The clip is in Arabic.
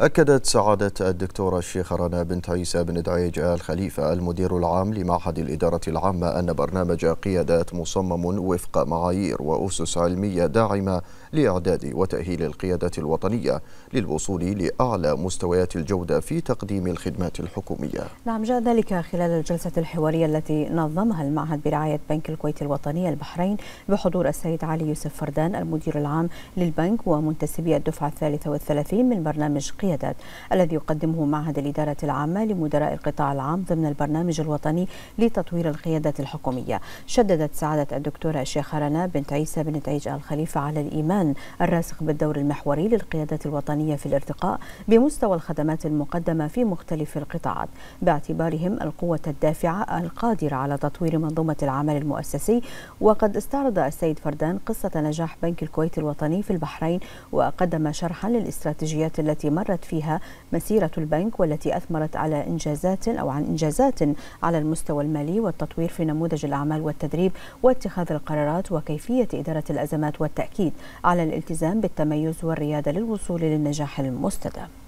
أكدت سعادة الدكتورة الشيخ رنا بنت عيسى بن دعيج آل خليفة المدير العام لمعهد الإدارة العامة أن برنامج قيادات مصمم وفق معايير وأسس علمية داعمة لإعداد وتأهيل القيادة الوطنية للوصول لأعلى مستويات الجودة في تقديم الخدمات الحكومية نعم جاء ذلك خلال الجلسة الحوارية التي نظمها المعهد برعاية بنك الكويت الوطني البحرين بحضور السيد علي يوسف فردان المدير العام للبنك ومنتسبي الدفعة الثالثة والثلاثين من برنامج قيادة القيادات الذي يقدمه معهد الإدارة العامة لمدراء القطاع العام ضمن البرنامج الوطني لتطوير القيادات الحكومية شددت سعادة الدكتورة الشيخة رنا بنت عيسى بنت عيج آل خليفة على الإيمان الراسخ بالدور المحوري للقيادات الوطنية في الارتقاء بمستوى الخدمات المقدمة في مختلف القطاعات باعتبارهم القوة الدافعة القادرة على تطوير منظومة العمل المؤسسي وقد استعرض السيد فردان قصة نجاح بنك الكويت الوطني في البحرين وقدم شرحا للاستراتيجيات التي مرت استمرت فيها مسيرة البنك والتي أثمرت على إنجازات أو عن إنجازات على المستوى المالي والتطوير في نموذج الأعمال والتدريب واتخاذ القرارات وكيفية إدارة الأزمات والتأكيد على الالتزام بالتميز والريادة للوصول للنجاح المستدام